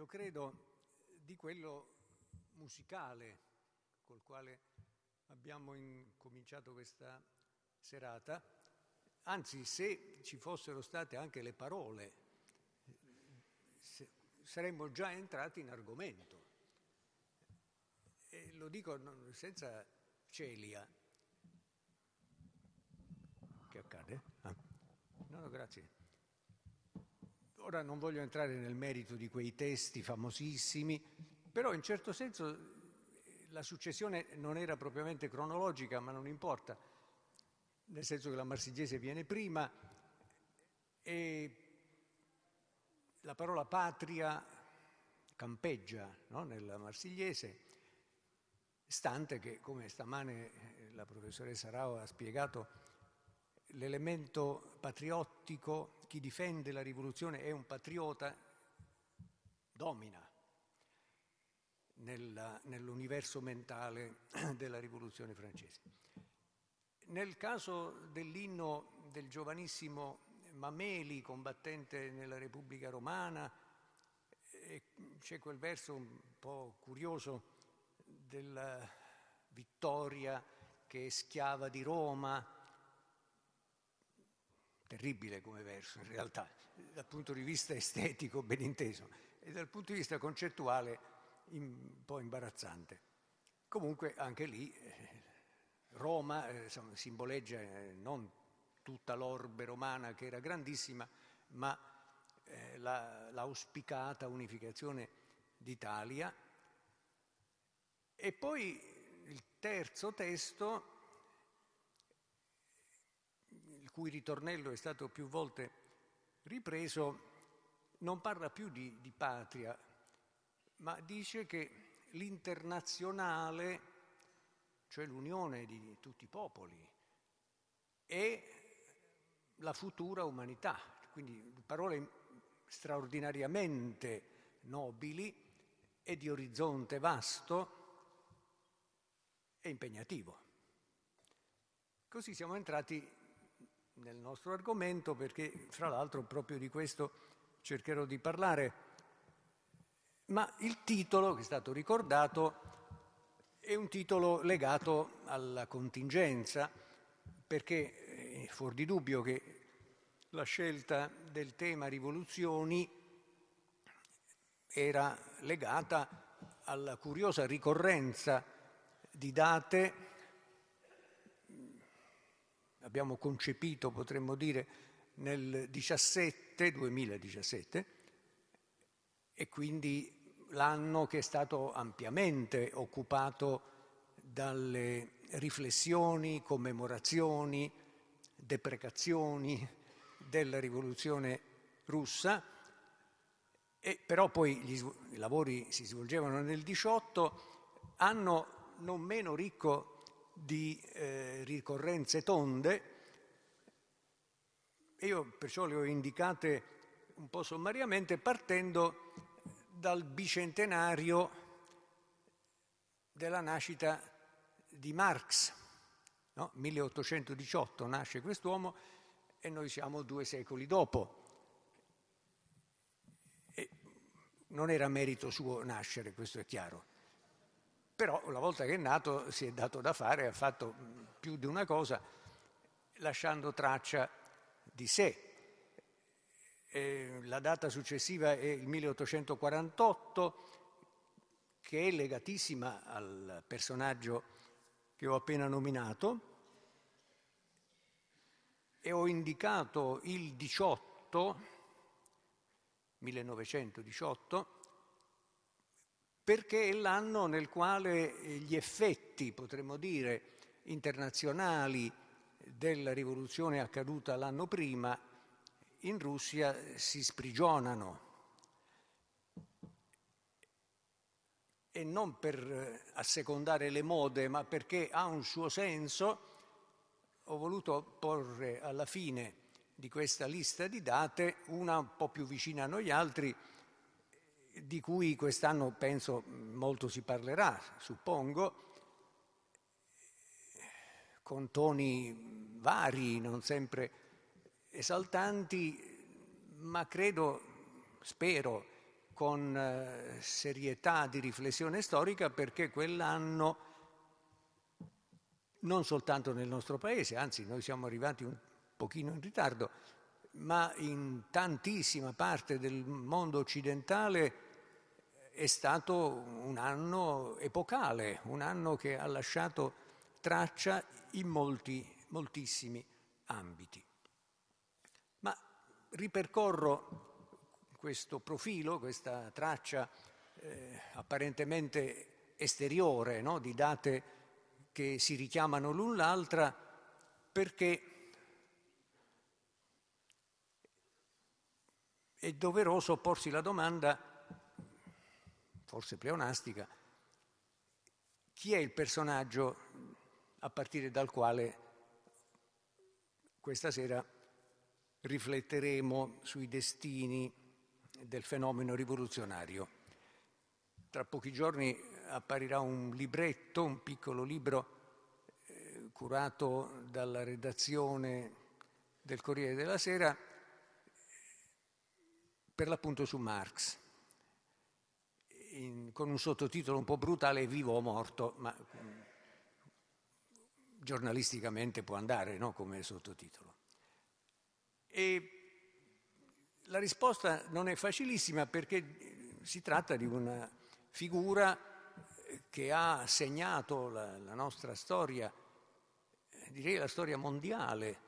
io credo, di quello musicale col quale abbiamo incominciato questa serata. Anzi, se ci fossero state anche le parole, saremmo già entrati in argomento. E lo dico senza celia. Che accade? Ah. No, no, grazie. Ora non voglio entrare nel merito di quei testi famosissimi, però in certo senso eh, la successione non era propriamente cronologica, ma non importa, nel senso che la marsigliese viene prima e la parola patria campeggia no, nella marsigliese, stante che, come stamane eh, la professoressa Rao ha spiegato, l'elemento patriottico chi difende la rivoluzione è un patriota, domina nella, nell'universo mentale della rivoluzione francese. Nel caso dell'inno del giovanissimo Mameli, combattente nella Repubblica Romana, eh, c'è quel verso un po' curioso della vittoria che è schiava di Roma, terribile come verso in realtà, dal punto di vista estetico ben inteso e dal punto di vista concettuale un po' imbarazzante. Comunque anche lì eh, Roma eh, insomma, simboleggia eh, non tutta l'orbe romana che era grandissima, ma la, l'auspicata unificazione d'Italia. E poi il terzo testo cui ritornello è stato più volte ripreso, non parla più di, di patria, ma dice che l'internazionale, cioè l'unione di tutti i popoli, è la futura umanità, quindi parole straordinariamente nobili e di orizzonte vasto e impegnativo. Così siamo entrati nel nostro argomento perché fra l'altro proprio di questo cercherò di parlare. Ma il titolo che è stato ricordato è un titolo legato alla contingenza perché eh, è fuori di dubbio che la scelta del tema rivoluzioni era legata alla curiosa ricorrenza di date abbiamo concepito, potremmo dire, nel 17, 2017 e quindi l'anno che è stato ampiamente occupato dalle riflessioni, commemorazioni, deprecazioni della rivoluzione russa, e però poi gli, i lavori si svolgevano nel 18, anno non meno ricco di eh, ricorrenze tonde. Io perciò le ho indicate un po' sommariamente partendo dal bicentenario della nascita di Marx. No? 1818 nasce quest'uomo e noi siamo due secoli dopo. E non era merito suo nascere, questo è chiaro. Però una volta che è nato si è dato da fare, ha fatto mm, più di una cosa, lasciando traccia di sé. E la data successiva è il 1848, che è legatissima al personaggio che ho appena nominato, e ho indicato il 18, 1918, perché è l'anno nel quale eh, gli effetti, potremmo dire, internazionali della rivoluzione accaduta l'anno prima in Russia si sprigionano. E non per eh, assecondare le mode, ma perché ha un suo senso, ho voluto porre alla fine di questa lista di date una un po' più vicina a noi altri, di cui quest'anno penso molto si parlerà, suppongo, con toni vari, non sempre esaltanti, ma credo, spero, con eh, serietà di riflessione storica perché quell'anno, non soltanto nel nostro paese, anzi noi siamo arrivati un pochino in ritardo, ma in tantissima parte del mondo occidentale è stato un anno epocale, un anno che ha lasciato traccia in molti, moltissimi ambiti. Ma ripercorro questo profilo, questa traccia eh, apparentemente esteriore no? di date che si richiamano l'un l'altra perché è doveroso porsi la domanda, forse pleonastica, chi è il personaggio a partire dal quale questa sera rifletteremo sui destini del fenomeno rivoluzionario. Tra pochi giorni apparirà un libretto, un piccolo libro eh, curato dalla redazione del Corriere della Sera, per l'appunto su Marx, in, con un sottotitolo un po' brutale, Vivo o morto, ma mm, giornalisticamente può andare no? come sottotitolo. E la risposta non è facilissima perché si tratta di una figura che ha segnato la, la nostra storia, eh, direi la storia mondiale,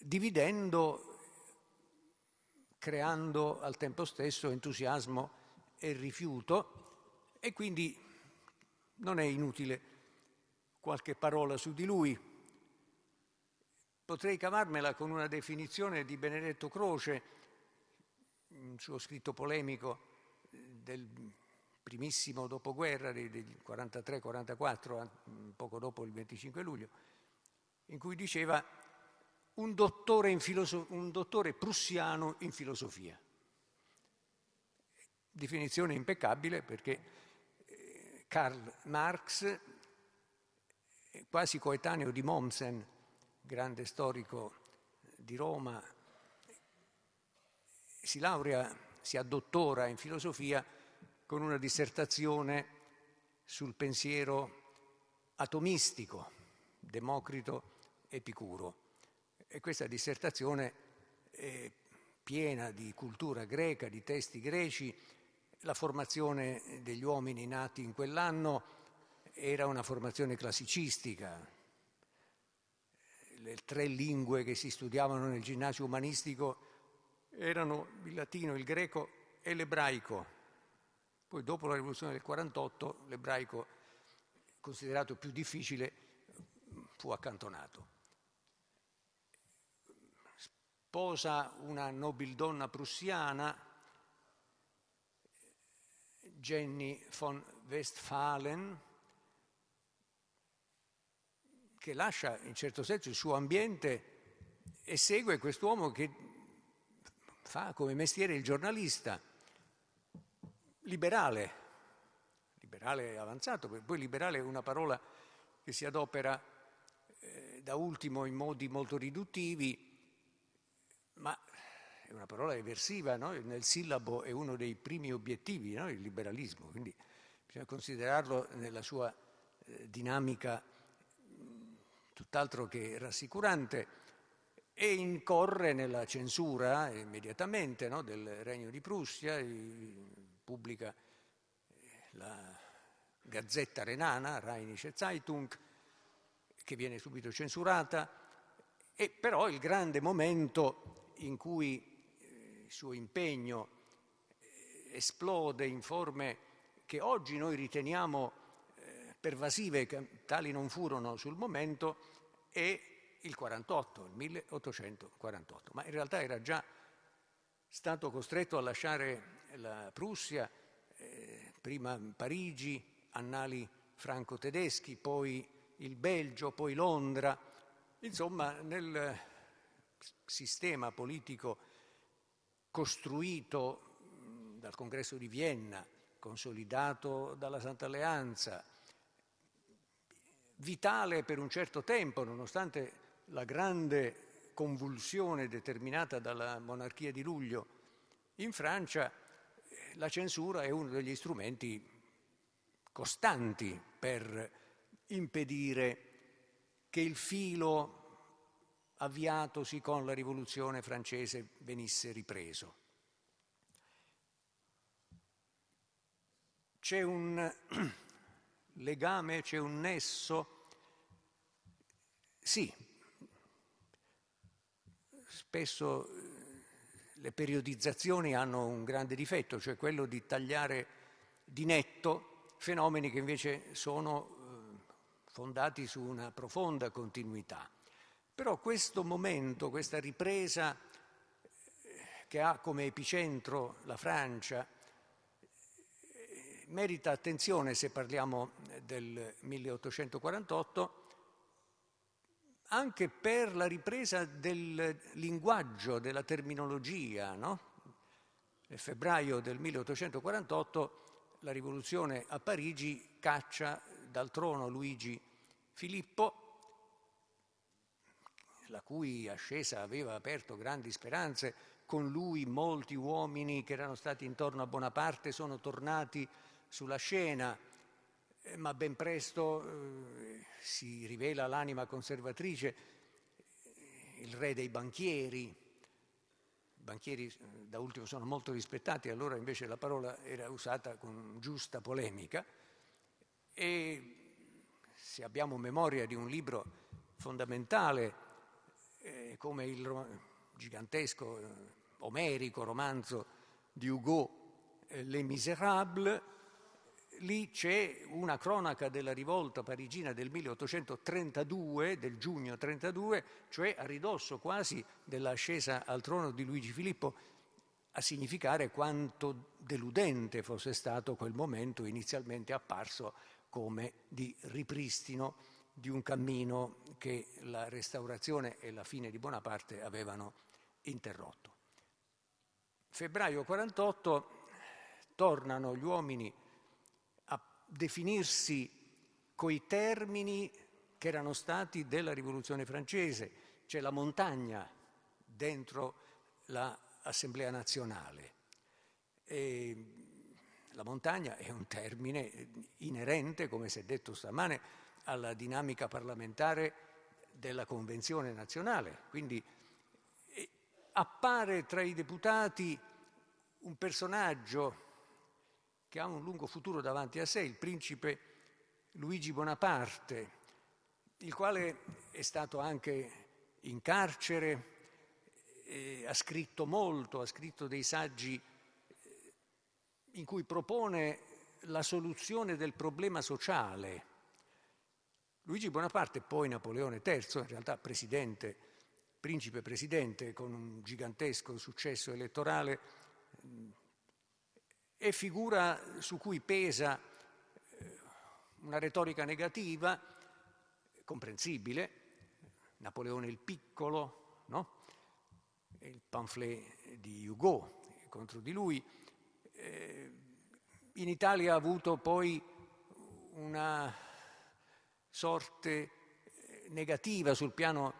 dividendo creando al tempo stesso entusiasmo e rifiuto e quindi non è inutile qualche parola su di lui. Potrei cavarmela con una definizione di Benedetto Croce, un suo scritto polemico del primissimo dopoguerra, del 43-44, poco dopo il 25 luglio, in cui diceva un dottore, un dottore prussiano in filosofia. Definizione impeccabile perché eh, Karl Marx, eh, quasi coetaneo di Mommsen, grande storico di Roma, si laurea, si addottora in filosofia con una dissertazione sul pensiero atomistico, Democrito Epicuro. E questa dissertazione è piena di cultura greca, di testi greci, la formazione degli uomini nati in quell'anno era una formazione classicistica. Le tre lingue che si studiavano nel ginnasio umanistico erano il latino, il greco e l'ebraico. Poi dopo la rivoluzione del 48 l'ebraico, considerato più difficile, fu accantonato sposa una nobildonna prussiana, Jenny von Westphalen, che lascia in certo senso il suo ambiente e segue quest'uomo che fa come mestiere il giornalista, liberale, liberale avanzato, poi liberale è una parola che si adopera eh, da ultimo in modi molto riduttivi, ma è una parola eversiva, no? nel sillabo è uno dei primi obiettivi, no? il liberalismo, quindi bisogna considerarlo nella sua eh, dinamica tutt'altro che rassicurante e incorre nella censura immediatamente no? del Regno di Prussia, pubblica eh, la Gazzetta Renana, Rheinische Zeitung, che viene subito censurata, e però il grande momento in cui eh, il suo impegno eh, esplode in forme che oggi noi riteniamo eh, pervasive, tali non furono sul momento, è il 48, il 1848, ma in realtà era già stato costretto a lasciare la Prussia, prima Parigi, annali franco-tedeschi, poi il Belgio, poi Londra. Insomma, nel sistema politico costruito dal congresso di Vienna, consolidato dalla Santa Alleanza, vitale per un certo tempo, nonostante la grande convulsione determinata dalla monarchia di luglio in Francia, eh, la censura è uno degli strumenti costanti per impedire che il filo avviatosi con la rivoluzione francese venisse ripreso. C'è un legame, c'è un nesso, sì, spesso eh, le periodizzazioni hanno un grande difetto, cioè quello di tagliare di netto fenomeni che invece sono eh, fondati su una profonda continuità. Però questo momento, questa ripresa eh, che ha come epicentro la Francia, eh, merita attenzione se parliamo eh, del 1848 anche per la ripresa del linguaggio, della terminologia. No? Nel febbraio del 1848 la rivoluzione a Parigi caccia dal trono Luigi Filippo la cui ascesa aveva aperto grandi speranze, con lui molti uomini che erano stati intorno a Bonaparte sono tornati sulla scena, eh, ma ben presto eh, si rivela l'anima conservatrice, eh, il re dei banchieri, I banchieri eh, da ultimo sono molto rispettati, allora invece la parola era usata con giusta polemica e se abbiamo memoria di un libro fondamentale eh, come il rom- gigantesco, eh, omerico romanzo di Hugo, eh, Les Misérables, lì c'è una cronaca della rivolta parigina del 1832, del giugno 32, cioè a ridosso quasi dell'ascesa al trono di Luigi Filippo, a significare quanto deludente fosse stato quel momento inizialmente apparso come di ripristino di un cammino che la restaurazione e la fine di Bonaparte avevano interrotto. Febbraio 48 tornano gli uomini a definirsi coi termini che erano stati della Rivoluzione francese, cioè la montagna dentro l'Assemblea nazionale. E la montagna è un termine inerente, come si è detto stamane, alla dinamica parlamentare della Convenzione nazionale. Quindi eh, appare tra i deputati un personaggio che ha un lungo futuro davanti a sé, il principe Luigi Bonaparte, il quale è stato anche in carcere, ha scritto molto, ha scritto dei saggi eh, in cui propone la soluzione del problema sociale Luigi Bonaparte, poi Napoleone III, in realtà presidente, principe presidente con un gigantesco successo elettorale, eh, è figura su cui pesa eh, una retorica negativa, comprensibile, Napoleone il piccolo, no? il pamphlet di Hugo contro di lui. Eh, in Italia ha avuto poi una sorte eh, negativa sul piano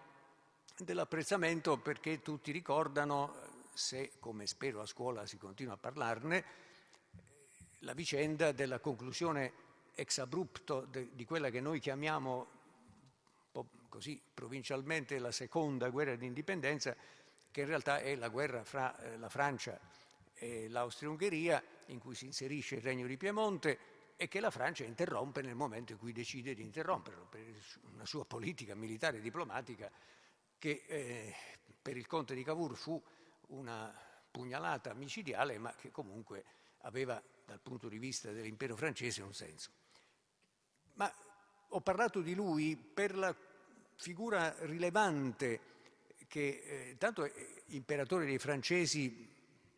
dell'apprezzamento perché tutti ricordano, eh, se come spero a scuola si continua a parlarne, la vicenda della conclusione ex abrupto di quella che noi chiamiamo così provincialmente la seconda guerra d'indipendenza, che in realtà è la guerra fra eh, la Francia e l'Austria-Ungheria, in cui si inserisce il Regno di Piemonte, e che la Francia interrompe nel momento in cui decide di interromperlo, per una sua politica militare e diplomatica che eh, per il conte di Cavour fu una pugnalata micidiale, ma che comunque aveva dal punto di vista dell'impero francese un senso. Ma ho parlato di lui per la figura rilevante che eh, è imperatore dei francesi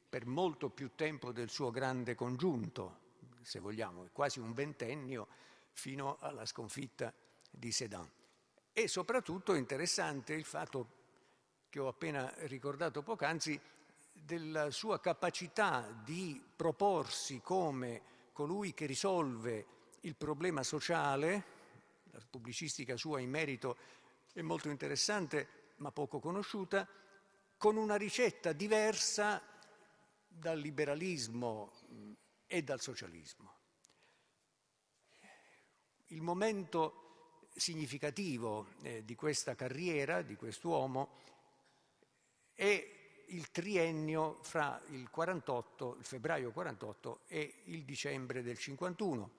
per molto più tempo del suo grande congiunto, se vogliamo, quasi un ventennio fino alla sconfitta di Sedan. E soprattutto è interessante il fatto che ho appena ricordato poc'anzi della sua capacità di proporsi come colui che risolve il problema sociale, la pubblicistica sua in merito è molto interessante ma poco conosciuta, con una ricetta diversa dal liberalismo e dal socialismo. Il momento significativo eh, di questa carriera, di quest'uomo, è il triennio fra il, 48, il febbraio 48 e il dicembre del 51.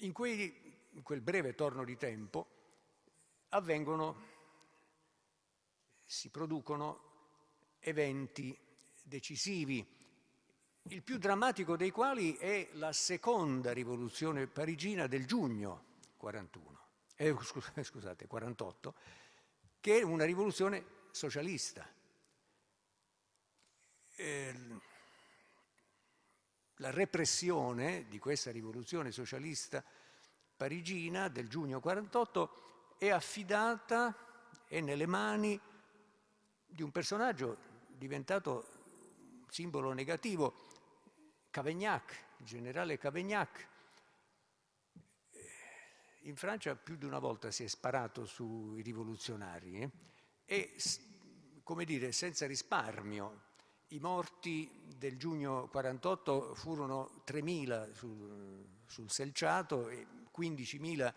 In, quei, in quel breve torno di tempo avvengono, si producono eventi decisivi il più drammatico dei quali è la seconda rivoluzione parigina del giugno 41, eh, eh, scusate, 48, che è una rivoluzione socialista. Ehm, la repressione di questa rivoluzione socialista parigina del giugno 48 è affidata, è nelle mani di un personaggio diventato simbolo negativo Cavaignac, il generale Cavaignac. Eh, in Francia più di una volta si è sparato sui rivoluzionari eh? e, come dire, senza risparmio. I morti del giugno 48 furono 3.000 sul, sul selciato e 15.000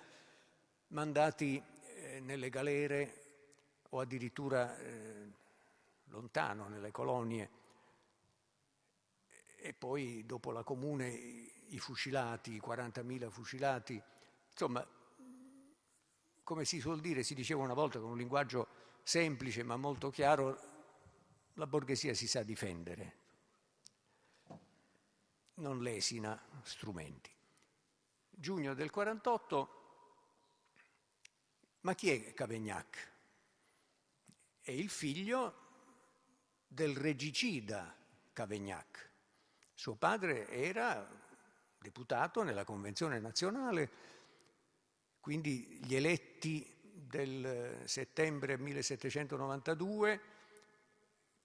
mandati eh, nelle galere o addirittura eh, lontano, nelle colonie e poi dopo la comune i fucilati, i 40.000 fucilati, insomma, come si suol dire, si diceva una volta con un linguaggio semplice ma molto chiaro, la borghesia si sa difendere, non lesina strumenti. Giugno del 48, ma chi è Cavegnac? È il figlio del regicida Cavegnac suo padre era deputato nella Convenzione nazionale, quindi gli eletti del settembre 1792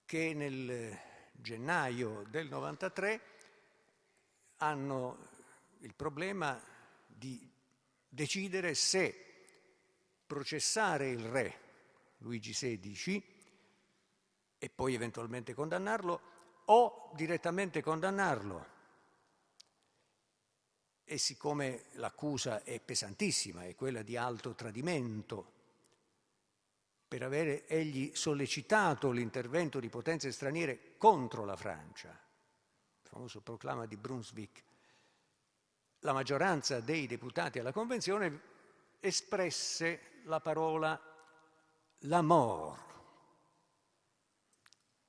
che nel gennaio del 93 hanno il problema di decidere se processare il re Luigi XVI e poi eventualmente condannarlo o direttamente condannarlo. E siccome l'accusa è pesantissima, è quella di alto tradimento, per avere egli sollecitato l'intervento di potenze straniere contro la Francia, il famoso proclama di Brunswick, la maggioranza dei deputati alla Convenzione espresse la parola la mort,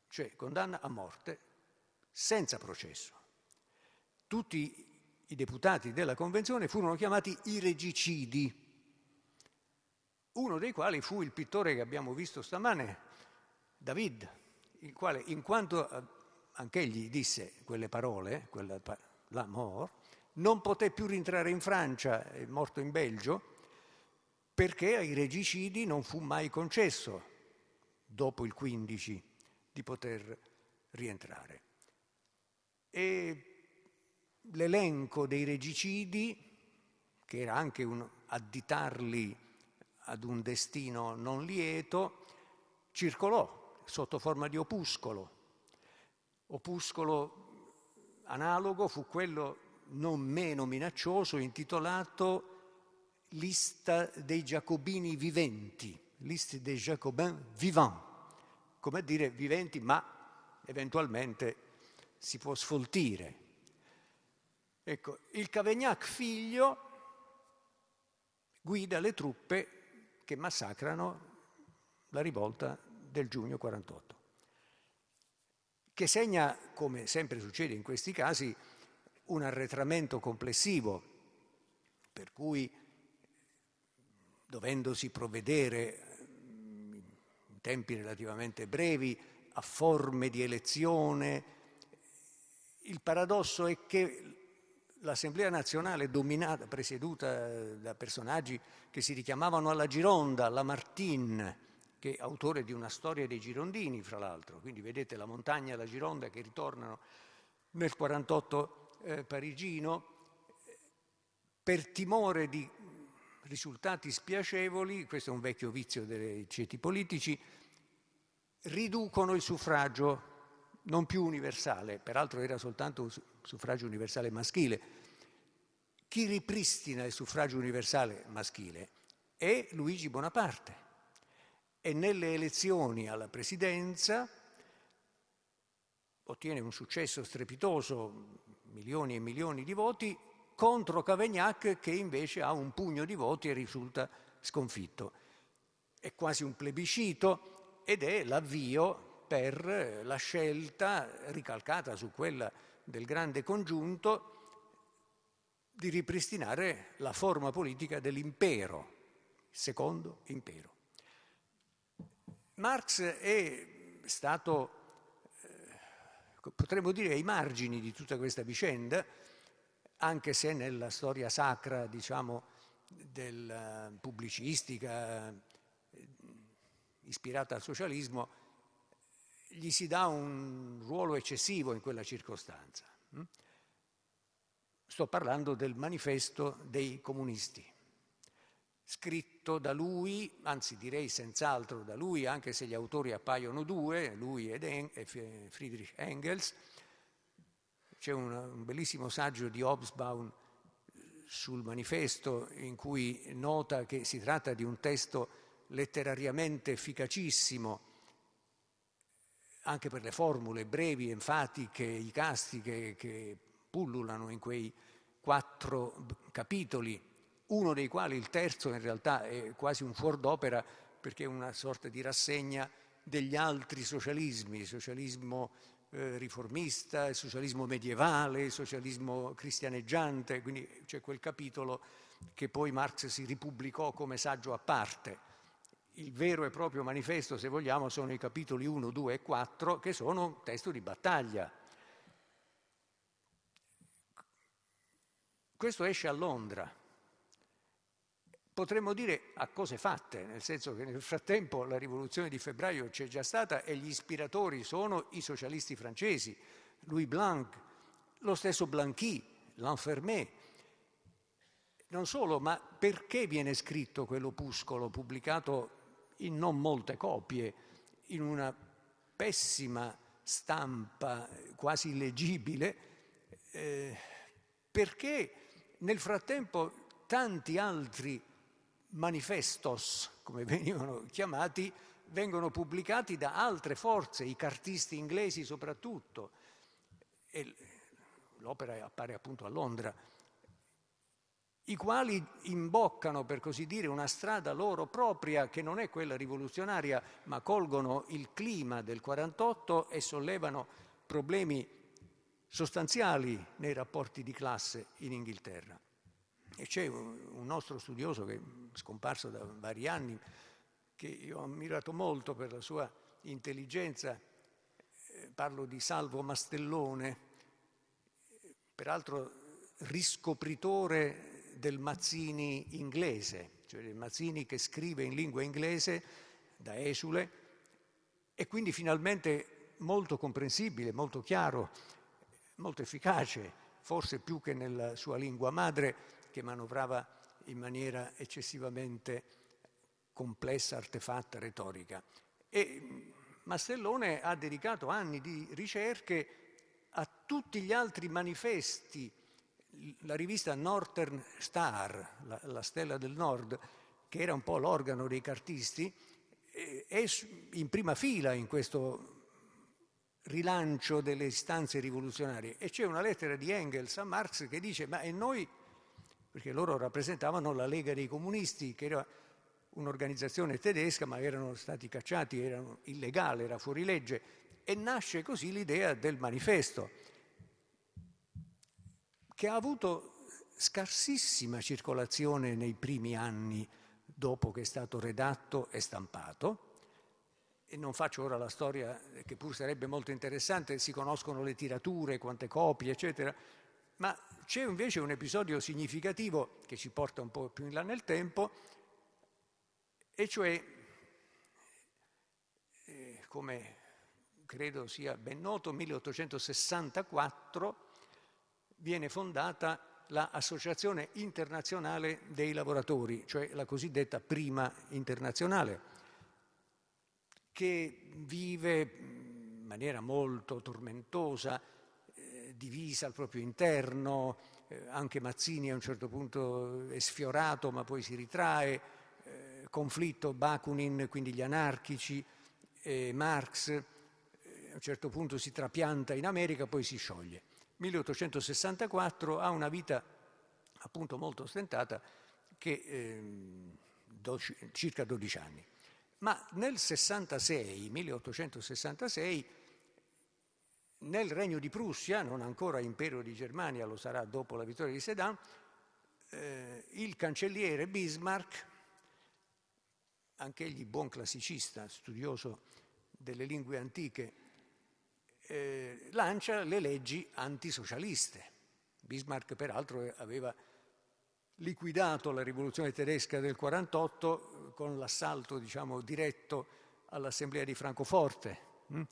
cioè condanna a morte senza processo. Tutti i deputati della Convenzione furono chiamati i regicidi, uno dei quali fu il pittore che abbiamo visto stamane, David, il quale in quanto eh, anch'egli disse quelle parole, quella, la mort, non poté più rientrare in Francia, è morto in Belgio, perché ai regicidi non fu mai concesso, dopo il 15, di poter rientrare e l'elenco dei regicidi, che era anche un additarli ad un destino non lieto, circolò sotto forma di opuscolo. Opuscolo analogo fu quello non meno minaccioso intitolato Lista dei giacobini viventi, Liste des jacobins vivants, come a dire viventi ma eventualmente si può sfoltire. Ecco, il Cavegnac figlio guida le truppe che massacrano la rivolta del giugno 48, che segna, come sempre succede in questi casi, un arretramento complessivo, per cui dovendosi provvedere in tempi relativamente brevi a forme di elezione, il paradosso è che l'Assemblea nazionale dominata, presieduta da personaggi che si richiamavano alla Gironda, alla Martin, che è autore di una storia dei Girondini, fra l'altro, quindi vedete la montagna e la Gironda che ritornano nel 48 eh, parigino, per timore di risultati spiacevoli, questo è un vecchio vizio dei ceti politici, riducono il suffragio non più universale, peraltro era soltanto un suffragio universale maschile, chi ripristina il suffragio universale maschile è Luigi Bonaparte. E nelle elezioni alla presidenza ottiene un successo strepitoso, milioni e milioni di voti, contro Cavegnac che invece ha un pugno di voti e risulta sconfitto. È quasi un plebiscito ed è l'avvio per la scelta, ricalcata su quella del grande congiunto, di ripristinare la forma politica dell'impero, secondo impero. Marx è stato, eh, potremmo dire, ai margini di tutta questa vicenda, anche se nella storia sacra, diciamo, della pubblicistica eh, ispirata al socialismo, gli si dà un ruolo eccessivo in quella circostanza. Hm? Sto parlando del manifesto dei comunisti, scritto da lui, anzi direi senz'altro da lui, anche se gli autori appaiono due, lui ed en- e Friedrich Engels. C'è un, un bellissimo saggio di Hobsbawm sul manifesto in cui nota che si tratta di un testo letterariamente efficacissimo, anche per le formule brevi, enfatiche, icastiche che pullulano in quei quattro capitoli, uno dei quali, il terzo, in realtà è quasi un fuor d'opera perché è una sorta di rassegna degli altri socialismi, socialismo eh, riformista, socialismo medievale, socialismo cristianeggiante, quindi c'è quel capitolo che poi Marx si ripubblicò come saggio a parte il vero e proprio manifesto, se vogliamo, sono i capitoli 1, 2 e 4, che sono un testo di battaglia. Questo esce a Londra. Potremmo dire a cose fatte, nel senso che nel frattempo la rivoluzione di febbraio c'è già stata e gli ispiratori sono i socialisti francesi, Louis Blanc, lo stesso Blanqui, Lanfermé. Non solo, ma perché viene scritto quell'opuscolo pubblicato in non molte copie, in una pessima stampa quasi illegibile, eh, perché nel frattempo tanti altri manifestos, come venivano chiamati, vengono pubblicati da altre forze, i cartisti inglesi soprattutto. E l'opera appare appunto a Londra i quali imboccano, per così dire, una strada loro propria che non è quella rivoluzionaria, ma colgono il clima del 48 e sollevano problemi sostanziali nei rapporti di classe in Inghilterra. E c'è un nostro studioso che è scomparso da vari anni, che io ho ammirato molto per la sua intelligenza, eh, parlo di Salvo Mastellone, peraltro riscopritore del Mazzini inglese, cioè del Mazzini che scrive in lingua inglese da esule e quindi finalmente molto comprensibile, molto chiaro, molto efficace, forse più che nella sua lingua madre che manovrava in maniera eccessivamente complessa, artefatta, retorica. E Mastellone ha dedicato anni di ricerche a tutti gli altri manifesti la rivista Northern Star, la, la, Stella del Nord, che era un po' l'organo dei cartisti, eh, è in prima fila in questo rilancio delle istanze rivoluzionarie. E c'è una lettera di Engels a Marx che dice, ma e noi, perché loro rappresentavano la Lega dei Comunisti, che era un'organizzazione tedesca, ma erano stati cacciati, era illegale, era fuori legge, e nasce così l'idea del manifesto che ha avuto scarsissima circolazione nei primi anni dopo che è stato redatto e stampato. E non faccio ora la storia che pur sarebbe molto interessante, si conoscono le tirature, quante copie, eccetera, ma c'è invece un episodio significativo che ci porta un po' più in là nel tempo, e cioè, eh, come credo sia ben noto, 1864 viene fondata l'Associazione Internazionale dei Lavoratori, cioè la cosiddetta Prima Internazionale, che vive in maniera molto tormentosa, eh, divisa al proprio interno, eh, anche Mazzini a un certo punto è sfiorato ma poi si ritrae, eh, conflitto Bakunin, quindi gli anarchici, eh, Marx, eh, a un certo punto si trapianta in America, poi si scioglie. 1864 ha una vita appunto molto ostentata che eh, do, circa 12 anni. Ma nel 66, 1866, nel Regno di Prussia, non ancora impero di Germania, lo sarà dopo la vittoria di Sedan, eh, il cancelliere Bismarck, anch'egli buon classicista, studioso delle lingue antiche, eh, lancia le leggi antisocialiste. Bismarck peraltro aveva liquidato la rivoluzione tedesca del 48 eh, con l'assalto diciamo, diretto all'assemblea di Francoforte, hm,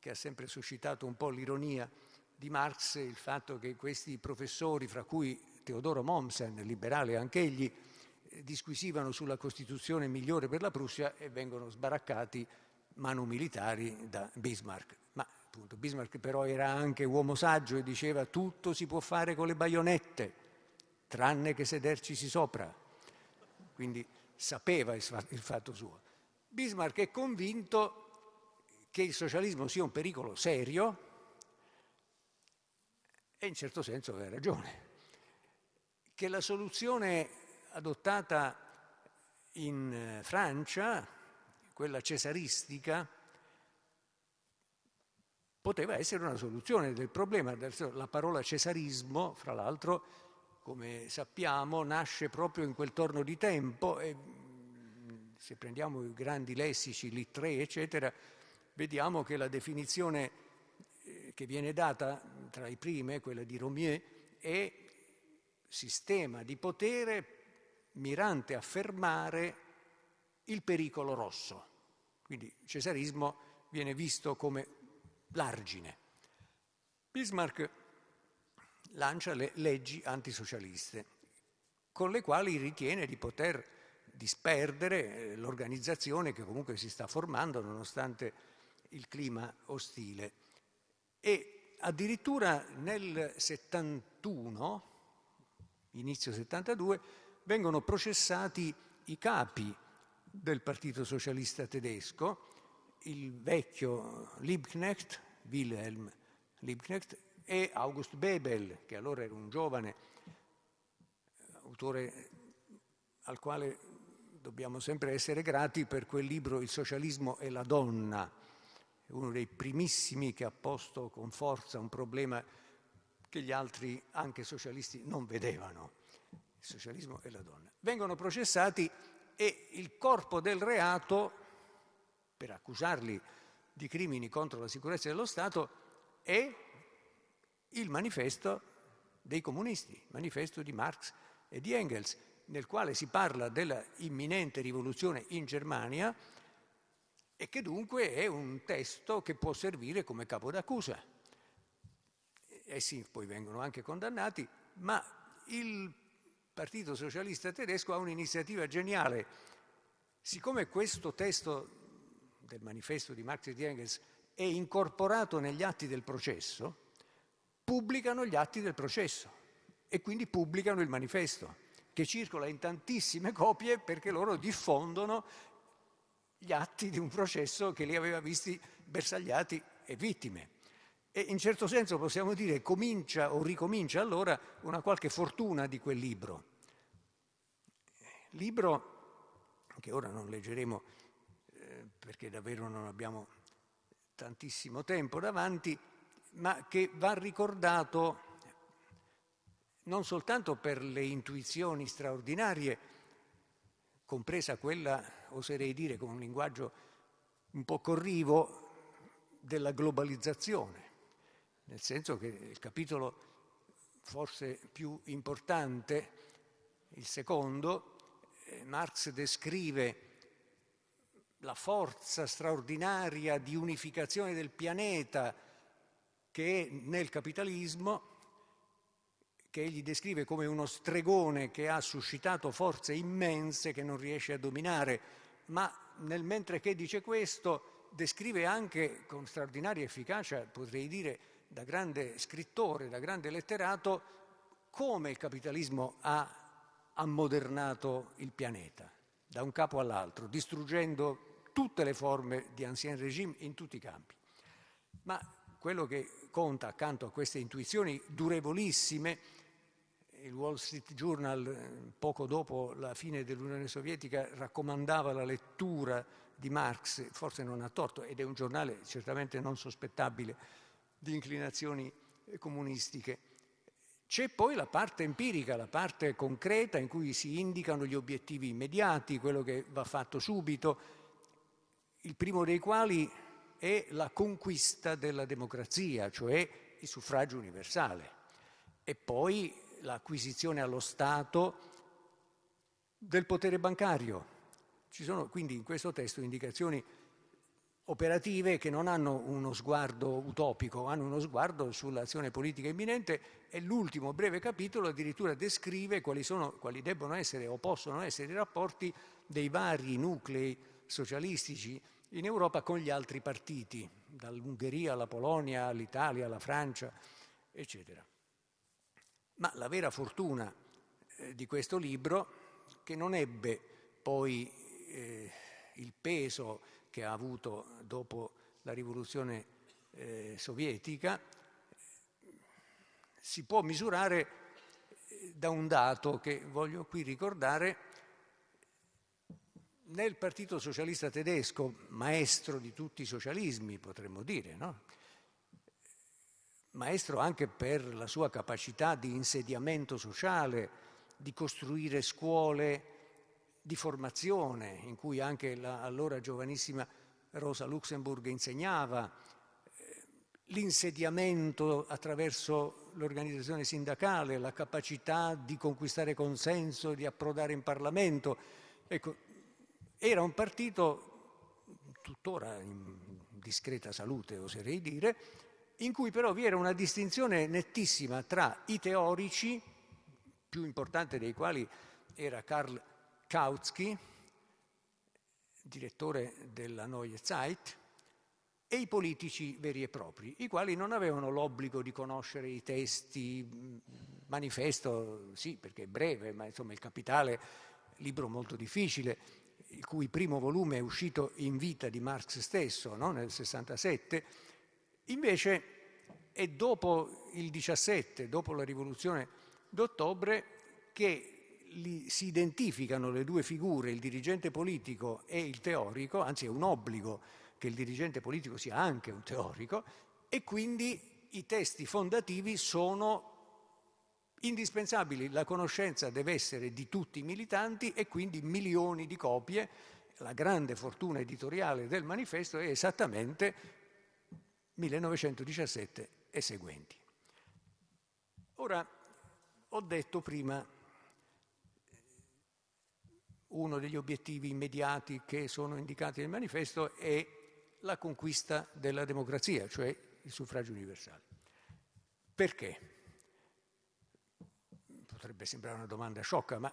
che ha sempre suscitato un po' l'ironia di Marx, il fatto che questi professori, fra cui Teodoro Mommsen, liberale anche egli, eh, disquisivano sulla Costituzione migliore per la Prussia e vengono sbaraccati manu militari da Bismarck. Ma Appunto, Bismarck però era anche uomo saggio e diceva tutto si può fare con le baionette, tranne che sedercisi sopra. Quindi sapeva il fatto suo. Bismarck è convinto che il socialismo sia un pericolo serio e in certo senso aveva ragione, che la soluzione adottata in eh, Francia, quella cesaristica, poteva essere una soluzione del problema. La parola cesarismo, fra l'altro, come sappiamo, nasce proprio in quel torno di tempo e mm, se prendiamo i grandi lessici, li tre, eccetera, vediamo che la definizione eh, che viene data tra i prime, quella di Romier, è sistema di potere mirante a fermare il pericolo rosso. Quindi il cesarismo viene visto come l'argine. Bismarck lancia le leggi antisocialiste, con le quali ritiene di poter disperdere eh, l'organizzazione che comunque si sta formando nonostante il clima ostile. E addirittura nel 71, inizio 72, vengono processati i capi del Partito Socialista tedesco il vecchio Liebknecht, Wilhelm Liebknecht, e August Bebel, che allora era un giovane eh, autore al quale dobbiamo sempre essere grati per quel libro Il socialismo e la donna, uno dei primissimi che ha posto con forza un problema che gli altri, anche socialisti, non vedevano. Il socialismo e la donna. Vengono processati e il corpo del reato per accusarli di crimini contro la sicurezza dello Stato è il manifesto dei comunisti, il manifesto di Marx e di Engels, nel quale si parla della imminente rivoluzione in Germania e che dunque è un testo che può servire come capo d'accusa. Essi poi vengono anche condannati, ma il Partito Socialista tedesco ha un'iniziativa geniale. Siccome questo testo del manifesto di Marx e di Engels è incorporato negli atti del processo, pubblicano gli atti del processo e quindi pubblicano il manifesto che circola in tantissime copie perché loro diffondono gli atti di un processo che li aveva visti bersagliati e vittime. E in certo senso possiamo dire comincia o ricomincia allora una qualche fortuna di quel libro. Libro che ora non leggeremo perché davvero non abbiamo tantissimo tempo davanti, ma che va ricordato non soltanto per le intuizioni straordinarie, compresa quella, oserei dire con un linguaggio un po' corrivo, della globalizzazione, nel senso che il capitolo forse più importante, il secondo, eh, Marx descrive la forza straordinaria di unificazione del pianeta che è nel capitalismo, che egli descrive come uno stregone che ha suscitato forze immense che non riesce a dominare, ma nel mentre che dice questo descrive anche con straordinaria efficacia, potrei dire da grande scrittore, da grande letterato, come il capitalismo ha ammodernato il pianeta, da un capo all'altro, distruggendo tutte le forme di ancien regime in tutti i campi. Ma quello che conta accanto a queste intuizioni durevolissime, il Wall Street Journal eh, poco dopo la fine dell'Unione Sovietica raccomandava la lettura di Marx, forse non ha torto, ed è un giornale certamente non sospettabile di inclinazioni eh, comunistiche. C'è poi la parte empirica, la parte concreta in cui si indicano gli obiettivi immediati, quello che va fatto subito, il primo dei quali è la conquista della democrazia, cioè il suffragio universale, e poi l'acquisizione allo Stato del potere bancario. Ci sono quindi in questo testo indicazioni operative che non hanno uno sguardo utopico, hanno uno sguardo sull'azione politica imminente e l'ultimo breve capitolo addirittura descrive quali, sono, quali debbono essere o possono essere i rapporti dei vari nuclei socialistici in Europa con gli altri partiti, dall'Ungheria alla Polonia, all'Italia, alla Francia, eccetera. Ma la vera fortuna eh, di questo libro, che non ebbe poi eh, il peso che ha avuto dopo la rivoluzione eh, sovietica, si può misurare eh, da un dato che voglio qui ricordare, nel Partito Socialista tedesco, maestro di tutti i socialismi, potremmo dire, no? maestro anche per la sua capacità di insediamento sociale, di costruire scuole di formazione, in cui anche la allora giovanissima Rosa Luxemburg insegnava, eh, l'insediamento attraverso l'organizzazione sindacale, la capacità di conquistare consenso, di approdare in Parlamento. Ecco, era un partito tuttora in discreta salute, oserei dire, in cui però vi era una distinzione nettissima tra i teorici, più importante dei quali era Karl Kautsky, direttore della Neue Zeit, e i politici veri e propri, i quali non avevano l'obbligo di conoscere i testi, manifesto sì perché è breve, ma insomma il capitale, libro molto difficile, il cui primo volume è uscito in vita di Marx stesso, no? nel 67, invece è dopo il 17, dopo la rivoluzione d'ottobre, che li, si identificano le due figure, il dirigente politico e il teorico, anzi è un obbligo che il dirigente politico sia anche un teorico, e quindi i testi fondativi sono indispensabili, la conoscenza deve essere di tutti i militanti e quindi milioni di copie. La grande fortuna editoriale del manifesto è esattamente 1917 e seguenti. Ora, ho detto prima uno degli obiettivi immediati che sono indicati nel manifesto è la conquista della democrazia, cioè il suffragio universale. Perché? potrebbe sembrare una domanda sciocca, ma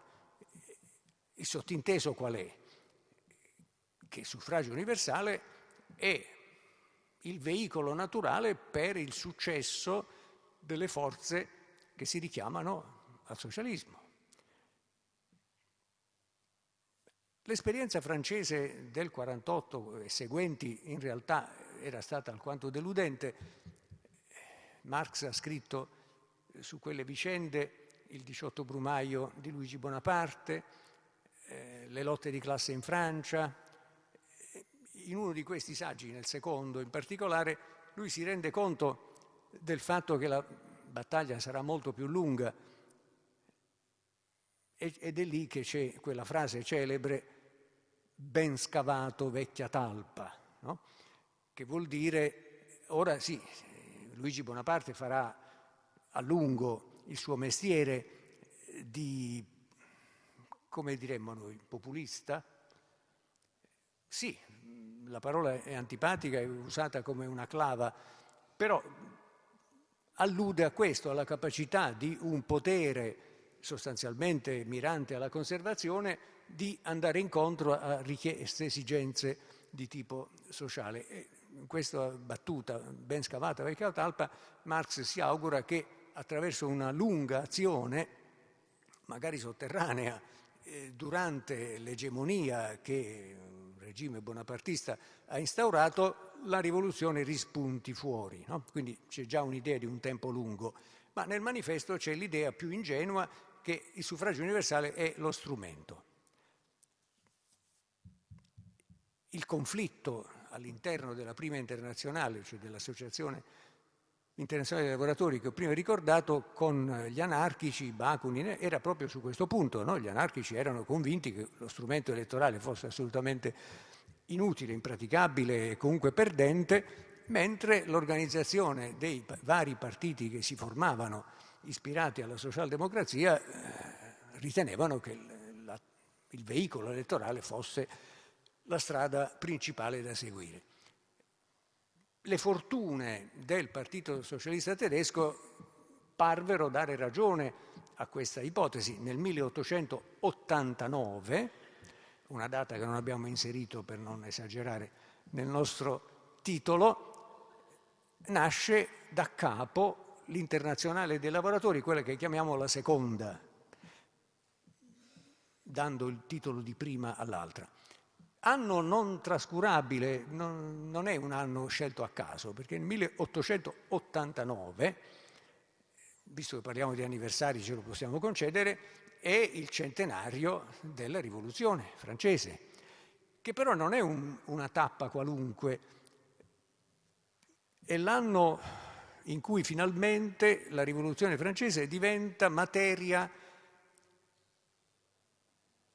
il sottinteso qual è? Che il suffragio universale è il veicolo naturale per il successo delle forze che si richiamano al socialismo. L'esperienza francese del 48 e seguenti in realtà era stata alquanto deludente. Marx ha scritto su quelle vicende il 18 Brumaio di Luigi Bonaparte, eh, le lotte di classe in Francia. In uno di questi saggi, nel secondo in particolare, lui si rende conto del fatto che la battaglia sarà molto più lunga ed è lì che c'è quella frase celebre ben scavato vecchia talpa, no? che vuol dire ora sì, Luigi Bonaparte farà a lungo il suo mestiere di, come diremmo noi, populista? Sì, la parola è antipatica, è usata come una clava, però allude a questo, alla capacità di un potere sostanzialmente mirante alla conservazione di andare incontro a richieste, esigenze di tipo sociale. E in questa battuta ben scavata da Cautalpa, Marx si augura che attraverso una lunga azione, magari sotterranea, eh, durante l'egemonia che il regime bonapartista ha instaurato, la rivoluzione rispunti fuori. No? Quindi c'è già un'idea di un tempo lungo, ma nel manifesto c'è l'idea più ingenua che il suffragio universale è lo strumento. Il conflitto all'interno della prima internazionale, cioè dell'associazione internazionale dei lavoratori che ho prima ricordato con eh, gli anarchici, Bakunin, era proprio su questo punto. No? Gli anarchici erano convinti che lo strumento elettorale fosse assolutamente inutile, impraticabile e comunque perdente, mentre l'organizzazione dei vari partiti che si formavano ispirati alla socialdemocrazia eh, ritenevano che il veicolo elettorale fosse la strada principale da seguire le fortune del Partito Socialista tedesco parvero dare ragione a questa ipotesi. Nel 1889, una data che non abbiamo inserito per non esagerare nel nostro titolo, nasce da capo l'internazionale dei lavoratori, quella che chiamiamo la seconda, dando il titolo di prima all'altra. Anno non trascurabile non, non è un anno scelto a caso, perché nel 1889, visto che parliamo di anniversari ce lo possiamo concedere, è il centenario della rivoluzione francese, che però non è un, una tappa qualunque, è l'anno in cui finalmente la rivoluzione francese diventa materia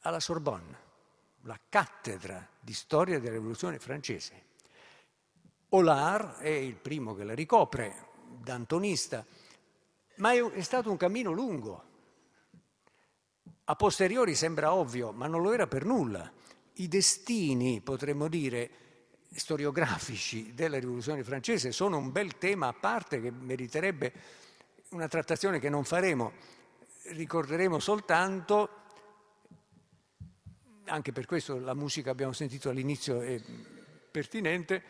alla Sorbonne la cattedra di storia della rivoluzione francese. Olar è il primo che la ricopre, d'antonista, ma è, è stato un cammino lungo. A posteriori sembra ovvio, ma non lo era per nulla. I destini, potremmo dire, storiografici della rivoluzione francese sono un bel tema a parte che meriterebbe una trattazione che non faremo. Ricorderemo soltanto anche per questo la musica che abbiamo sentito all'inizio è pertinente,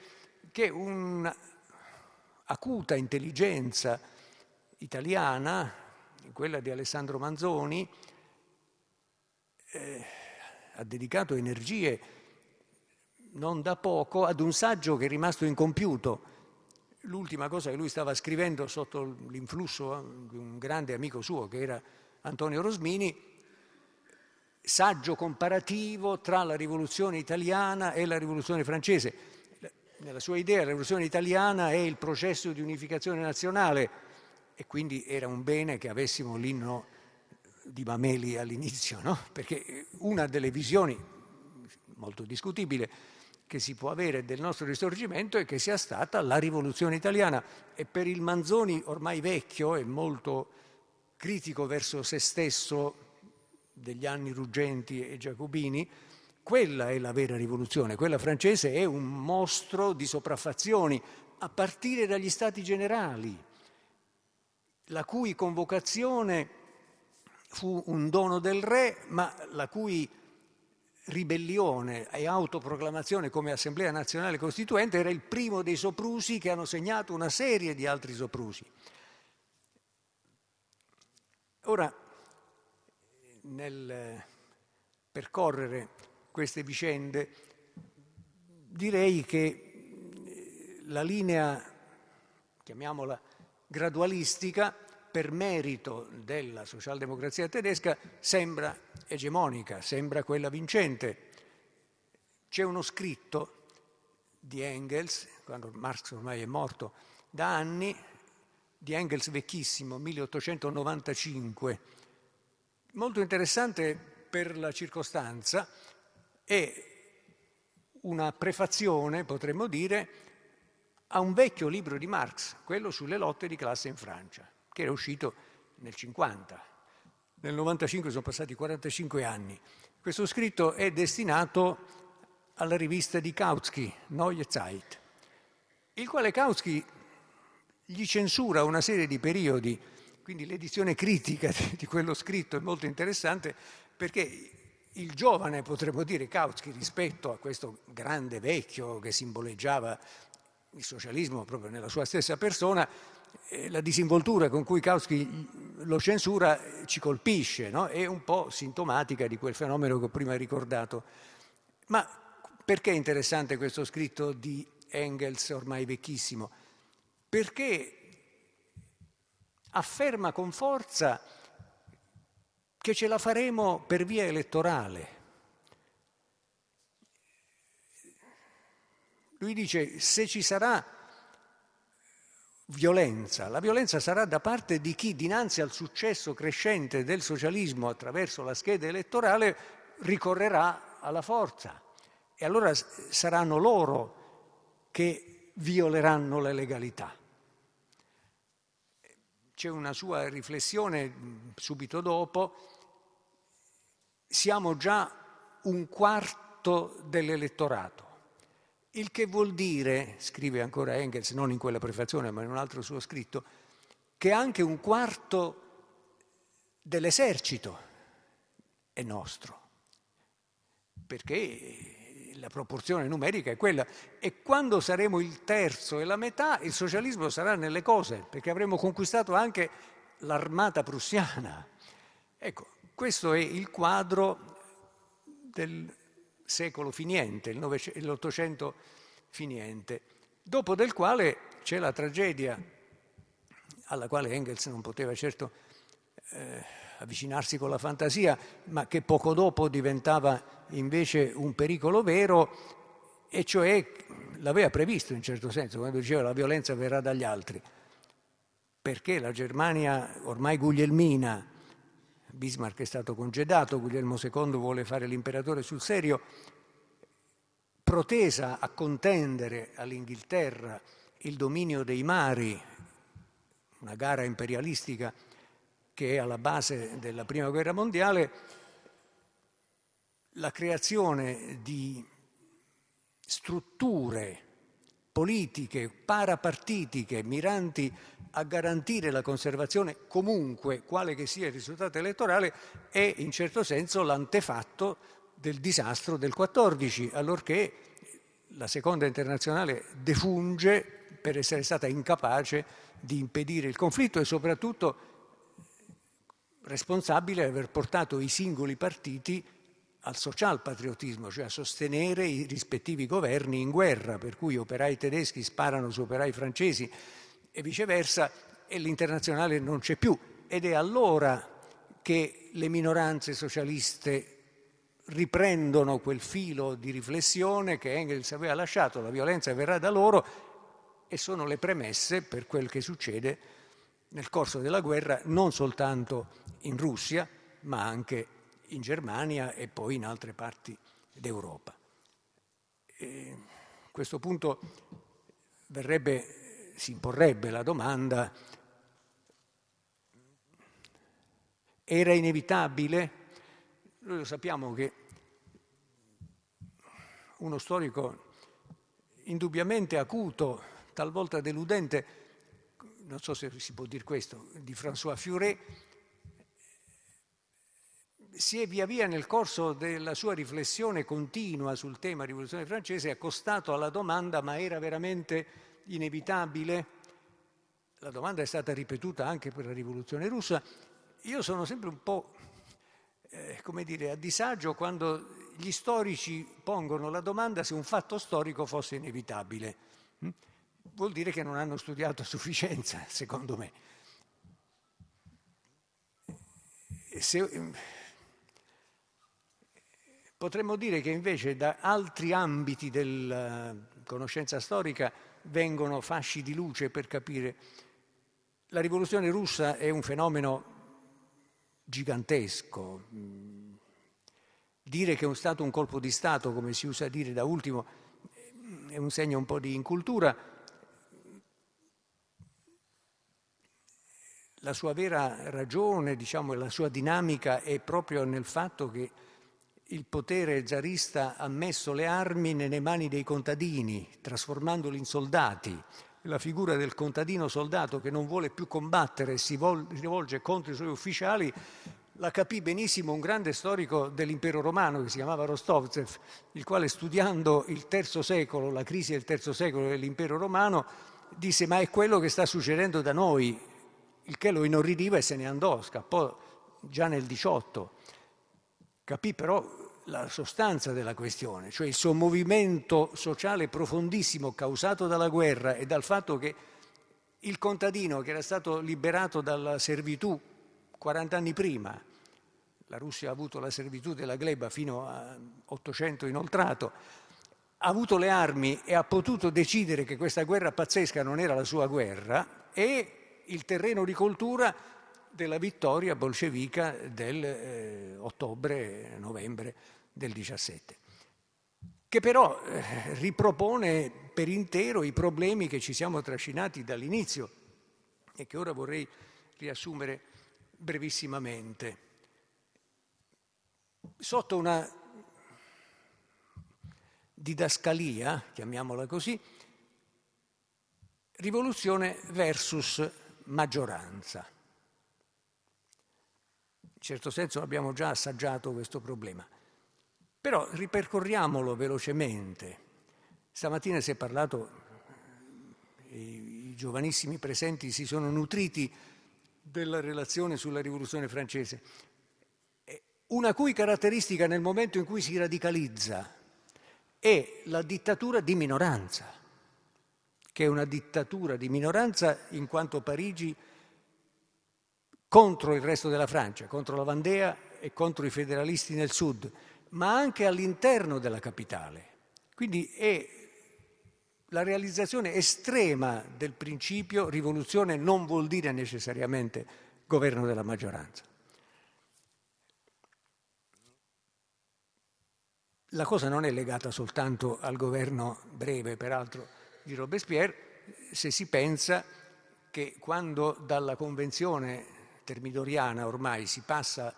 che un'acuta intelligenza italiana, quella di Alessandro Manzoni, eh, ha dedicato energie non da poco ad un saggio che è rimasto incompiuto. L'ultima cosa che lui stava scrivendo sotto l'influsso di un grande amico suo che era Antonio Rosmini, saggio comparativo tra la rivoluzione italiana e la rivoluzione francese. Nella sua idea la rivoluzione italiana è il processo di unificazione nazionale e quindi era un bene che avessimo l'inno di Mameli all'inizio, no? perché una delle visioni molto discutibile che si può avere del nostro risorgimento è che sia stata la rivoluzione italiana e per il Manzoni ormai vecchio e molto critico verso se stesso degli anni ruggenti e giacobini, quella è la vera rivoluzione, quella francese è un mostro di sopraffazioni, a partire dagli stati generali, la cui convocazione fu un dono del re, ma la cui ribellione e autoproclamazione come Assemblea Nazionale Costituente era il primo dei soprusi che hanno segnato una serie di altri soprusi. Ora, nel percorrere queste vicende, direi che eh, la linea, chiamiamola gradualistica, per merito della socialdemocrazia tedesca sembra egemonica, sembra quella vincente. C'è uno scritto di Engels, quando Marx ormai è morto da anni, di Engels vecchissimo, 1895, molto interessante per la circostanza è una prefazione, potremmo dire, a un vecchio libro di Marx, quello sulle lotte di classe in Francia, che era uscito nel 50. Nel 95 sono passati 45 anni. Questo scritto è destinato alla rivista di Kautsky, Neue Zeit, il quale Kautsky gli censura una serie di periodi quindi l'edizione critica di quello scritto è molto interessante perché il giovane, potremmo dire, Kautsky, rispetto a questo grande vecchio che simboleggiava il socialismo proprio nella sua stessa persona, eh, la disinvoltura con cui Kautsky lo censura ci colpisce, no? è un po' sintomatica di quel fenomeno che ho prima ricordato. Ma perché è interessante questo scritto di Engels ormai vecchissimo? Perché afferma con forza che ce la faremo per via elettorale. Lui dice se ci sarà violenza, la violenza sarà da parte di chi dinanzi al successo crescente del socialismo attraverso la scheda elettorale ricorrerà alla forza e allora saranno loro che violeranno le legalità c'è una sua riflessione subito dopo, siamo già un quarto dell'elettorato. Il che vuol dire, scrive ancora Engels, non in quella prefazione ma in un altro suo scritto, che anche un quarto dell'esercito è nostro, perché la proporzione numerica è quella. E quando saremo il terzo e la metà, il socialismo sarà nelle cose, perché avremo conquistato anche l'armata prussiana. Ecco, questo è il quadro del secolo finiente, l'Ottocento finiente, dopo del quale c'è la tragedia alla quale Engels non poteva certo... Eh, avvicinarsi con la fantasia, ma che poco dopo diventava invece un pericolo vero, e cioè l'aveva previsto in certo senso, quando diceva la violenza verrà dagli altri, perché la Germania ormai guglielmina, Bismarck è stato congedato, Guglielmo II vuole fare l'imperatore sul serio, protesa a contendere all'Inghilterra il dominio dei mari, una gara imperialistica che è alla base della Prima Guerra Mondiale, la creazione di strutture politiche, parapartitiche, miranti a garantire la conservazione comunque, quale che sia il risultato elettorale, è in certo senso l'antefatto del disastro del 14, allorché la seconda internazionale defunge per essere stata incapace di impedire il conflitto e soprattutto responsabile di aver portato i singoli partiti al social socialpatriottismo, cioè a sostenere i rispettivi governi in guerra, per cui operai tedeschi sparano su operai francesi e viceversa, e l'internazionale non c'è più. Ed è allora che le minoranze socialiste riprendono quel filo di riflessione che Engels aveva lasciato, la violenza verrà da loro e sono le premesse per quel che succede nel corso della guerra non soltanto in Russia, ma anche in Germania e poi in altre parti d'Europa. E a questo punto verrebbe, si imporrebbe la domanda, era inevitabile? Noi lo sappiamo che uno storico indubbiamente acuto, talvolta deludente, non so se si può dire questo, di François Furet, si è via via nel corso della sua riflessione continua sul tema rivoluzione francese accostato alla domanda ma era veramente inevitabile? La domanda è stata ripetuta anche per la rivoluzione russa. Io sono sempre un po' eh, come dire, a disagio quando gli storici pongono la domanda se un fatto storico fosse inevitabile vuol dire che non hanno studiato a sufficienza, secondo me. Se, ehm, potremmo dire che invece da altri ambiti della eh, conoscenza storica vengono fasci di luce per capire. La rivoluzione russa è un fenomeno gigantesco. Mm, dire che è stato un colpo di Stato, come si usa dire da ultimo, è un segno un po' di incultura, la sua vera ragione, diciamo, la sua dinamica è proprio nel fatto che il potere zarista ha messo le armi nelle mani dei contadini, trasformandoli in soldati. La figura del contadino soldato che non vuole più combattere e si rivolge contro i suoi ufficiali la capì benissimo un grande storico dell'impero romano che si chiamava Rostovtsev, il quale studiando il terzo secolo, la crisi del terzo secolo dell'impero romano, disse ma è quello che sta succedendo da noi, il che lo inorridiva e se ne andò, scappò già nel 18. Capì però la sostanza della questione, cioè il suo movimento sociale profondissimo causato dalla guerra e dal fatto che il contadino che era stato liberato dalla servitù 40 anni prima, la Russia ha avuto la servitù della gleba fino a 800 inoltrato, ha avuto le armi e ha potuto decidere che questa guerra pazzesca non era la sua guerra e il terreno di coltura della vittoria bolscevica del eh, ottobre-novembre del 17, che però eh, ripropone per intero i problemi che ci siamo trascinati dall'inizio e che ora vorrei riassumere brevissimamente. Sotto una didascalia, chiamiamola così, rivoluzione versus maggioranza. In certo senso abbiamo già assaggiato questo problema. Però ripercorriamolo velocemente. Stamattina si è parlato, eh, i, giovanissimi presenti si sono nutriti della relazione sulla rivoluzione francese, eh, una cui caratteristica nel momento in cui si radicalizza è la dittatura di minoranza che è una dittatura di minoranza in quanto Parigi contro il resto della Francia, contro la Vandea e contro i federalisti nel sud, ma anche all'interno della capitale. Quindi è la realizzazione estrema del principio rivoluzione non vuol dire necessariamente governo della maggioranza. La cosa non è legata soltanto al governo breve, peraltro di Robespierre se si pensa che quando dalla convenzione termidoriana ormai si passa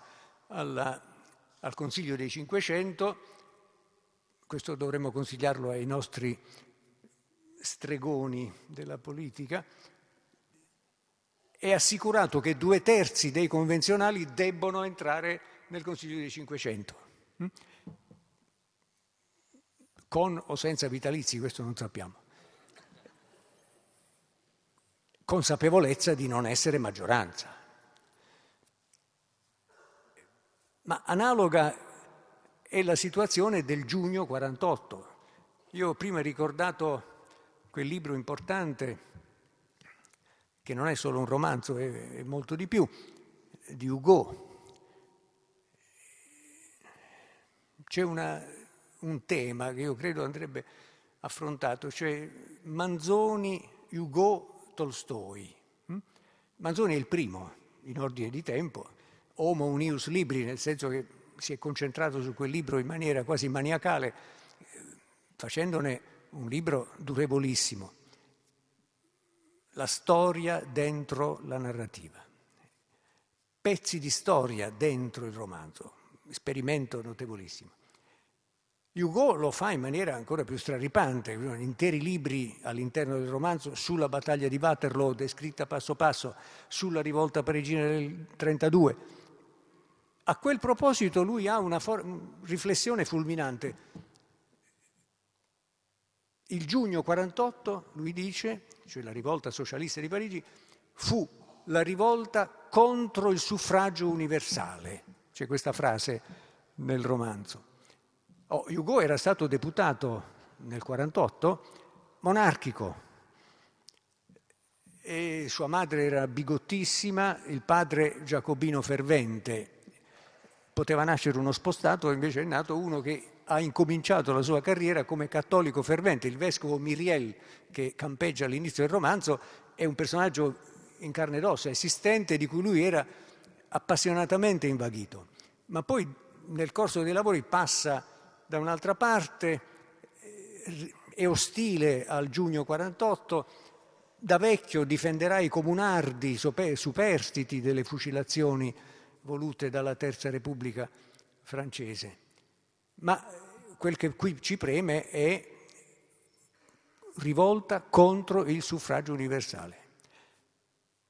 alla, al Consiglio dei 500, questo dovremmo consigliarlo ai nostri stregoni della politica, è assicurato che due terzi dei convenzionali debbono entrare nel Consiglio dei 500. Hm? Con o senza vitalizi, questo non sappiamo consapevolezza di non essere maggioranza. Ma analoga è la situazione del giugno 48. Io prima ho ricordato quel libro importante, che non è solo un romanzo, è, molto di più, di Hugo. C'è una, un tema che io credo andrebbe affrontato, cioè Manzoni, Hugo Tolstoi. Mm? Manzoni è il primo, in ordine di tempo, homo unius libri, nel senso che si è concentrato su quel libro in maniera quasi maniacale, eh, facendone un libro durevolissimo. La storia dentro la narrativa. Pezzi di storia dentro il romanzo, esperimento notevolissimo. Hugo lo fa in maniera ancora più straripante, interi libri all'interno del romanzo sulla battaglia di Waterloo, descritta passo passo, sulla rivolta parigina del 1932. A quel proposito lui ha una for- riflessione fulminante. Il giugno 1948, lui dice, cioè la rivolta socialista di Parigi, fu la rivolta contro il suffragio universale. C'è questa frase nel romanzo. Oh, Hugo era stato deputato nel 1948, monarchico, e sua madre era bigottissima, il padre giacobino fervente. Poteva nascere uno spostato, invece è nato uno che ha incominciato la sua carriera come cattolico fervente. Il vescovo Miriel, che campeggia all'inizio del romanzo, è un personaggio in carne ed ossa, esistente, di cui lui era appassionatamente invaghito. Ma poi nel corso dei lavori passa da un'altra parte eh, è ostile al giugno 48, da vecchio difenderà i comunardi superstiti delle fucilazioni volute dalla Terza Repubblica francese. Ma eh, quel che qui ci preme è rivolta contro il suffragio universale.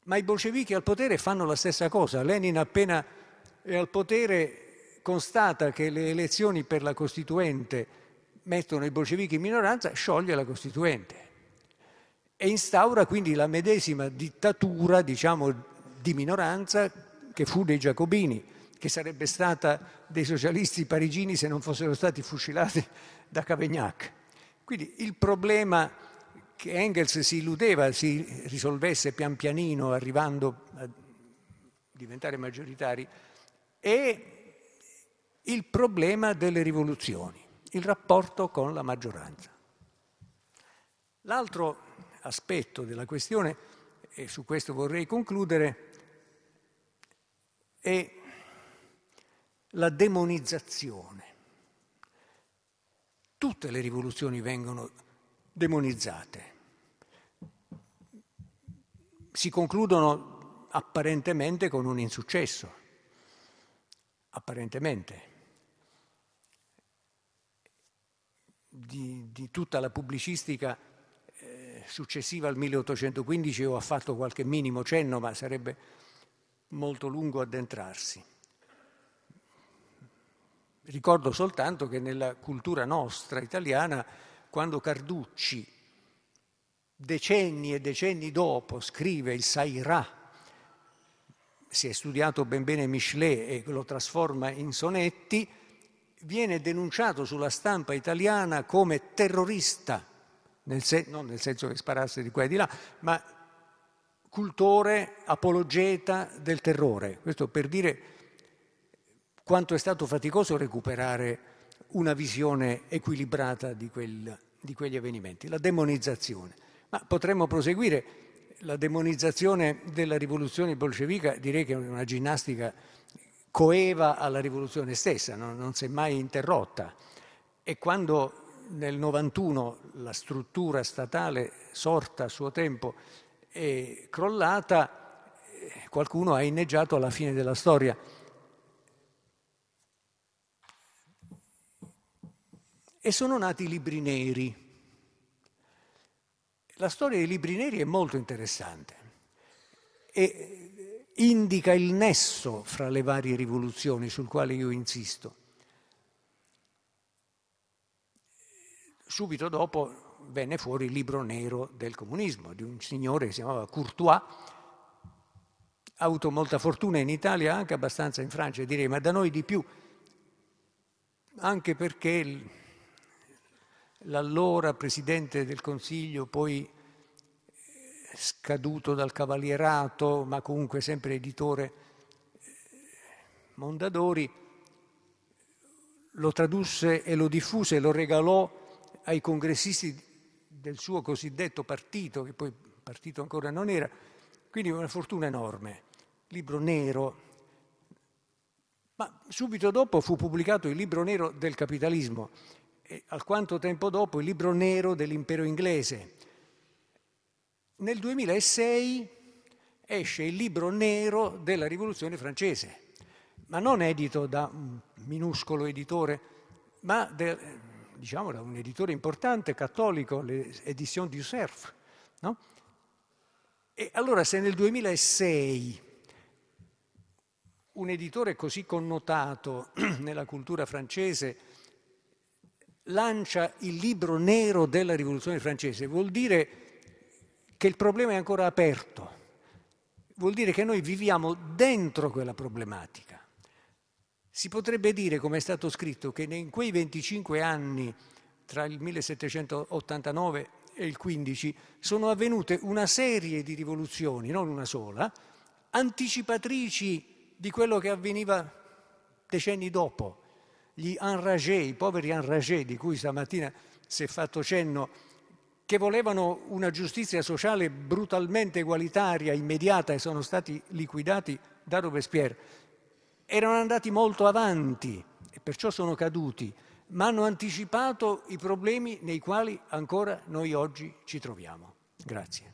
Ma i bolscevichi al potere fanno la stessa cosa. Lenin appena è al potere constata che le elezioni per la Costituente mettono i bolscevichi in minoranza, scioglie la Costituente e instaura quindi la medesima dittatura, diciamo, di minoranza che fu dei giacobini, che sarebbe stata dei socialisti parigini se non fossero stati fucilati da Cavegnac. Quindi il problema che Engels si illudeva si risolvesse pian pianino arrivando a diventare maggioritari è il problema delle rivoluzioni, il rapporto con la maggioranza. L'altro aspetto della questione, e su questo vorrei concludere, è la demonizzazione. Tutte le rivoluzioni vengono demonizzate. Si concludono apparentemente con un insuccesso, apparentemente. di, di tutta la pubblicistica eh, successiva al 1815 ho fatto qualche minimo cenno, ma sarebbe molto lungo addentrarsi. Ricordo soltanto che nella cultura nostra italiana, quando Carducci, decenni e decenni dopo, scrive il Sairà, si è studiato ben bene Michelet e lo trasforma in sonetti, viene denunciato sulla stampa italiana come terrorista, nel sen- non nel senso che sparasse di qua e di là, ma cultore, apologeta del terrore. Questo per dire quanto è stato faticoso recuperare una visione equilibrata di, quel, di quegli avvenimenti, la demonizzazione. Ma potremmo proseguire. La demonizzazione della rivoluzione bolscevica direi che è una ginnastica coeva alla rivoluzione stessa, non, non si è mai interrotta. E quando nel 91 la struttura statale sorta a suo tempo è crollata, eh, qualcuno ha inneggiato alla fine della storia. E sono nati i libri neri. La storia dei libri neri è molto interessante. E indica il nesso fra le varie rivoluzioni sul quale io insisto. Subito dopo venne fuori il libro nero del comunismo di un signore che si chiamava Courtois, ha avuto molta fortuna in Italia, anche abbastanza in Francia direi, ma da noi di più, anche perché l'allora presidente del Consiglio, poi scaduto dal cavalierato, ma comunque sempre editore eh, Mondadori, lo tradusse e lo diffuse e lo regalò ai congressisti del suo cosiddetto partito, che poi partito ancora non era, quindi una fortuna enorme. Libro nero. Ma subito dopo fu pubblicato il libro nero del capitalismo e alquanto tempo dopo il libro nero dell'impero inglese nel 2006 esce il libro nero della rivoluzione francese, ma non edito da un minuscolo editore, ma de, diciamo da un editore importante cattolico, l'Edition du Cerf. No? E allora se nel 2006 un editore così connotato nella cultura francese lancia il libro nero della rivoluzione francese, vuol dire che il problema è ancora aperto. Vuol dire che noi viviamo dentro quella problematica. Si potrebbe dire, come è stato scritto, che in quei 25 anni tra il 1789 e il 15 sono avvenute una serie di rivoluzioni, non una sola, anticipatrici di quello che avveniva decenni dopo. Gli enragés, i poveri enragés di cui stamattina si è fatto cenno che volevano una giustizia sociale brutalmente egualitaria, immediata e sono stati liquidati da Robespierre, erano andati molto avanti e perciò sono caduti, ma hanno anticipato i problemi nei quali ancora noi oggi ci troviamo. Grazie.